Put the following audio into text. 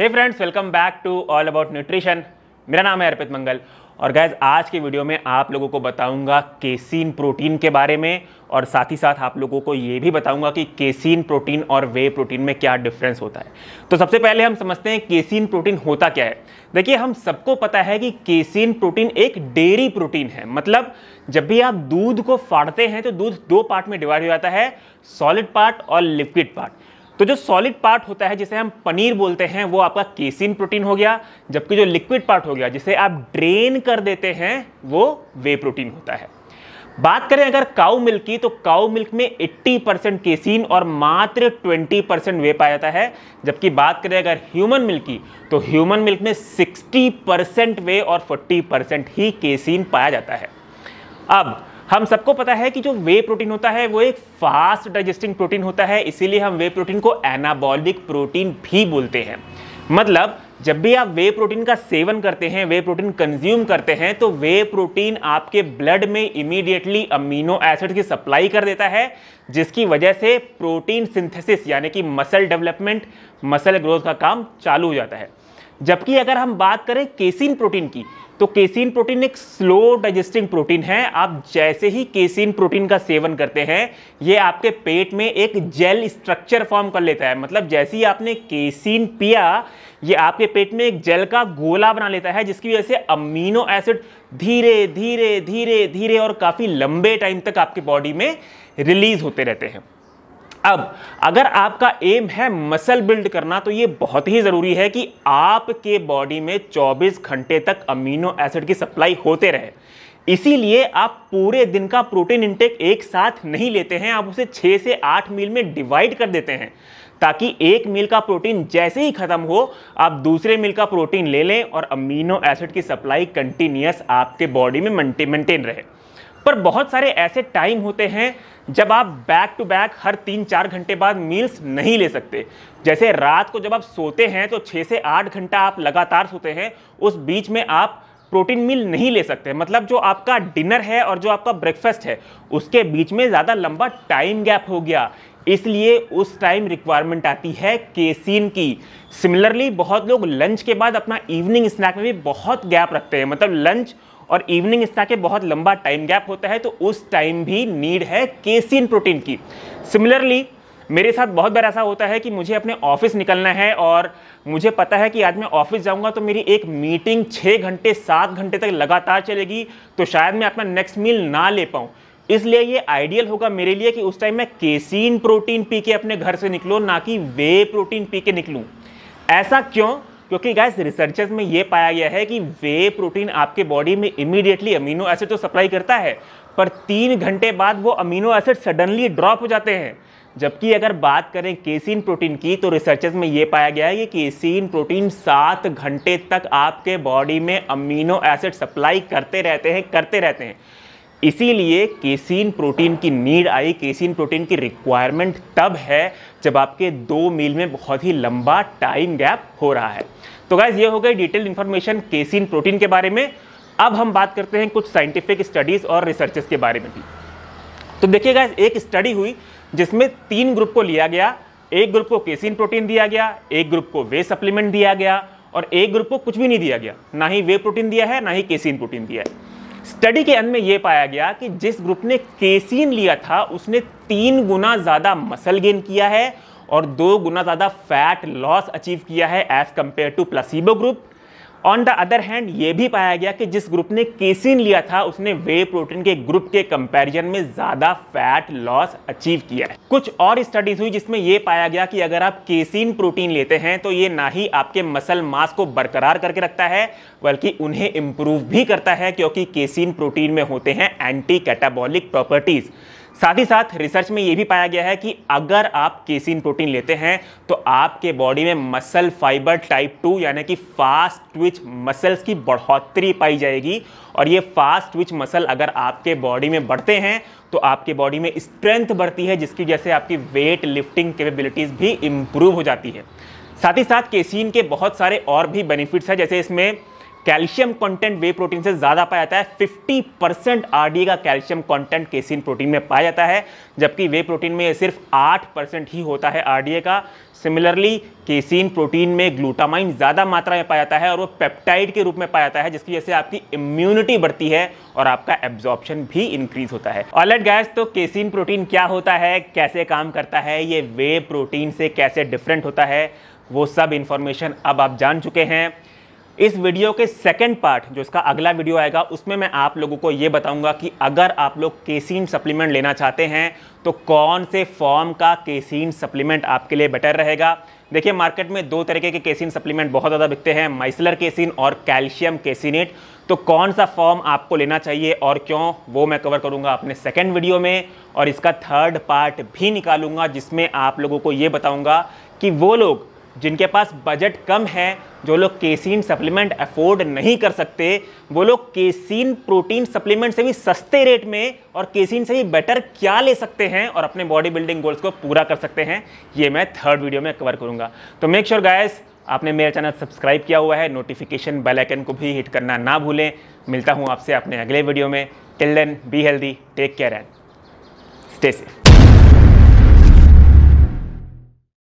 hey friends welcome back to all about nutrition मेरा नाम है अर्पित मंगल और गैज आज की वीडियो में आप लोगों को बताऊंगा केसीन प्रोटीन के बारे में और साथ ही साथ आप लोगों को ये भी बताऊंगा कि केसीन प्रोटीन और वे प्रोटीन में क्या डिफरेंस होता है तो सबसे पहले हम समझते हैं केसीन प्रोटीन होता क्या है देखिए हम सबको पता है कि केसीन प्रोटीन एक डेयरी प्रोटीन है मतलब जब भी आप दूध को फाड़ते हैं तो दूध दो पार्ट में डिवाइड हो जाता है सॉलिड पार्ट और लिक्विड पार्ट तो जो सॉलिड पार्ट होता है जिसे हम पनीर बोलते हैं वो आपका केसिन प्रोटीन हो गया जबकि जो लिक्विड पार्ट हो गया जिसे आप ड्रेन कर देते हैं वो वे प्रोटीन होता है बात करें अगर काउ मिल्क की तो काउ मिल्क में 80 परसेंट केसिन और मात्र 20 परसेंट वे पाया जाता है जबकि बात करें अगर ह्यूमन मिल्क की तो ह्यूमन मिल्क में 60 परसेंट वे और 40 परसेंट ही केसिन पाया जाता है अब हम सबको पता है कि जो वे प्रोटीन होता है वो एक फास्ट डाइजेस्टिंग प्रोटीन होता है इसीलिए हम वे प्रोटीन को एनाबॉलिक प्रोटीन भी बोलते हैं मतलब जब भी आप वे प्रोटीन का सेवन करते हैं वे प्रोटीन कंज्यूम करते हैं तो वे प्रोटीन आपके ब्लड में इमीडिएटली अमीनो एसिड की सप्लाई कर देता है जिसकी वजह से प्रोटीन सिंथेसिस यानी कि मसल डेवलपमेंट मसल ग्रोथ का काम चालू हो जाता है जबकि अगर हम बात करें केसिन प्रोटीन की तो केसिन प्रोटीन एक स्लो डाइजेस्टिंग प्रोटीन है आप जैसे ही केसिन प्रोटीन का सेवन करते हैं ये आपके पेट में एक जेल स्ट्रक्चर फॉर्म कर लेता है मतलब जैसे ही आपने केसिन पिया ये आपके पेट में एक जेल का गोला बना लेता है जिसकी वजह से अमीनो एसिड धीरे धीरे धीरे धीरे और काफ़ी लंबे टाइम तक आपके बॉडी में रिलीज होते रहते हैं अब अगर आपका एम है मसल बिल्ड करना तो ये बहुत ही ज़रूरी है कि आपके बॉडी में 24 घंटे तक अमीनो एसिड की सप्लाई होते रहे इसीलिए आप पूरे दिन का प्रोटीन इंटेक एक साथ नहीं लेते हैं आप उसे 6 से 8 मील में डिवाइड कर देते हैं ताकि एक मील का प्रोटीन जैसे ही खत्म हो आप दूसरे मील का प्रोटीन ले लें और अमीनो एसिड की सप्लाई कंटिन्यूस आपके बॉडी में मेंटेन रहे पर बहुत सारे ऐसे टाइम होते हैं जब आप बैक टू बैक हर तीन चार घंटे बाद मील्स नहीं ले सकते जैसे रात को जब आप सोते हैं तो छः से आठ घंटा आप लगातार सोते हैं उस बीच में आप प्रोटीन मील नहीं ले सकते मतलब जो आपका डिनर है और जो आपका ब्रेकफास्ट है उसके बीच में ज़्यादा लंबा टाइम गैप हो गया इसलिए उस टाइम रिक्वायरमेंट आती है केसीन की सिमिलरली बहुत लोग लंच के बाद अपना इवनिंग स्नैक में भी बहुत गैप रखते हैं मतलब लंच और इवनिंग स्नैक के बहुत लंबा टाइम गैप होता है तो उस टाइम भी नीड है केसिन प्रोटीन की सिमिलरली मेरे साथ बहुत बार ऐसा होता है कि मुझे अपने ऑफिस निकलना है और मुझे पता है कि आज मैं ऑफिस जाऊंगा तो मेरी एक मीटिंग छः घंटे सात घंटे तक लगातार चलेगी तो शायद मैं अपना नेक्स्ट मील ना ले पाऊँ इसलिए ये आइडियल होगा मेरे लिए कि उस टाइम मैं केसीन प्रोटीन पी के अपने घर से निकलूँ ना कि वे प्रोटीन पी के निकलूँ ऐसा क्यों क्योंकि गैस रिसर्चेस में ये पाया गया है कि वे प्रोटीन आपके बॉडी में इमीडिएटली अमीनो एसिड तो सप्लाई करता है पर तीन घंटे बाद वो अमीनो एसिड सडनली ड्रॉप हो जाते हैं जबकि अगर बात करें केसिन प्रोटीन की तो रिसर्चेस में ये पाया गया है कि केसिन प्रोटीन सात घंटे तक आपके बॉडी में अमीनो एसिड सप्लाई करते रहते हैं करते रहते हैं इसीलिए केसीन प्रोटीन की नीड आई केसीन प्रोटीन की रिक्वायरमेंट तब है जब आपके दो मील में बहुत ही लंबा टाइम गैप हो रहा है तो गाइज ये हो गई डिटेल इन्फॉर्मेशन केसीन प्रोटीन के बारे में अब हम बात करते हैं कुछ साइंटिफिक स्टडीज़ और रिसर्चेस के बारे में भी तो देखिए गाइज एक स्टडी हुई जिसमें तीन ग्रुप को लिया गया एक ग्रुप को केसिन प्रोटीन दिया गया एक ग्रुप को वे सप्लीमेंट दिया गया और एक ग्रुप को कुछ भी नहीं दिया गया ना ही वे प्रोटीन दिया है ना ही केसिन प्रोटीन दिया है स्टडी के अंत में यह पाया गया कि जिस ग्रुप ने केसीन लिया था उसने तीन गुना ज़्यादा मसल गेन किया है और दो गुना ज़्यादा फैट लॉस अचीव किया है as compared to placebo group on the other hand ये भी पाया गया कि जिस ग्रुप ने केसिन लिया था उसने वे प्रोटीन के ग्रुप के कंपैरिजन में ज़्यादा फैट लॉस अचीव किया है कुछ और स्टडीज हुई जिसमें यह पाया गया कि अगर आप केसिन प्रोटीन लेते हैं तो ये ना ही आपके मसल मास को बरकरार करके रखता है बल्कि उन्हें इम्प्रूव भी करता है क्योंकि केसिन प्रोटीन में होते हैं एंटी कैटाबॉलिक प्रॉपर्टीज़ साथ ही साथ रिसर्च में ये भी पाया गया है कि अगर आप केसिन प्रोटीन लेते हैं तो आपके बॉडी में मसल फाइबर टाइप टू यानी कि फास्ट ट्विच मसल्स की बढ़ोतरी पाई जाएगी और ये फास्ट ट्विच मसल अगर आपके बॉडी में बढ़ते हैं तो आपके बॉडी में स्ट्रेंथ बढ़ती है जिसकी वजह से आपकी वेट लिफ्टिंग कैपेबिलिटीज़ भी इम्प्रूव हो जाती है साथ ही साथ केसिन के बहुत सारे और भी बेनिफिट्स हैं जैसे इसमें कैल्शियम कंटेंट वे प्रोटीन से ज़्यादा पाया जाता है 50 परसेंट आर का कैल्शियम कंटेंट केसिन प्रोटीन में पाया जाता है जबकि वे प्रोटीन में सिर्फ 8 परसेंट ही होता है आर का सिमिलरली केसिन प्रोटीन में ग्लूटामाइन ज़्यादा मात्रा में पाया जाता है और वो पेप्टाइड के रूप में पाया जाता है जिसकी वजह से आपकी इम्यूनिटी बढ़ती है और आपका एब्जॉर्प्शन भी इंक्रीज होता है ऑलेट गैस तो केसिन प्रोटीन क्या होता है कैसे काम करता है ये वे प्रोटीन से कैसे डिफरेंट होता है वो सब इन्फॉर्मेशन अब आप जान चुके हैं इस वीडियो के सेकंड पार्ट जो इसका अगला वीडियो आएगा उसमें मैं आप लोगों को ये बताऊंगा कि अगर आप लोग केसीन सप्लीमेंट लेना चाहते हैं तो कौन से फॉर्म का केसीन सप्लीमेंट आपके लिए बेटर रहेगा देखिए मार्केट में दो तरीके के केसिन सप्लीमेंट बहुत ज़्यादा बिकते हैं माइसलर केसिन और कैल्शियम केसिनेट तो कौन सा फॉर्म आपको लेना चाहिए और क्यों वो मैं कवर करूंगा अपने सेकंड वीडियो में और इसका थर्ड पार्ट भी निकालूंगा जिसमें आप लोगों को ये बताऊंगा कि वो लोग जिनके पास बजट कम है जो लोग केसीन सप्लीमेंट अफोर्ड नहीं कर सकते वो लोग केसीन प्रोटीन सप्लीमेंट से भी सस्ते रेट में और केसीन से भी बेटर क्या ले सकते हैं और अपने बॉडी बिल्डिंग गोल्स को पूरा कर सकते हैं ये मैं थर्ड वीडियो में कवर करूंगा तो मेक श्योर गायस आपने मेरा चैनल सब्सक्राइब किया हुआ है नोटिफिकेशन बेल आइकन को भी हिट करना ना भूलें मिलता हूँ आपसे अपने अगले वीडियो में till then be healthy take care and stay safe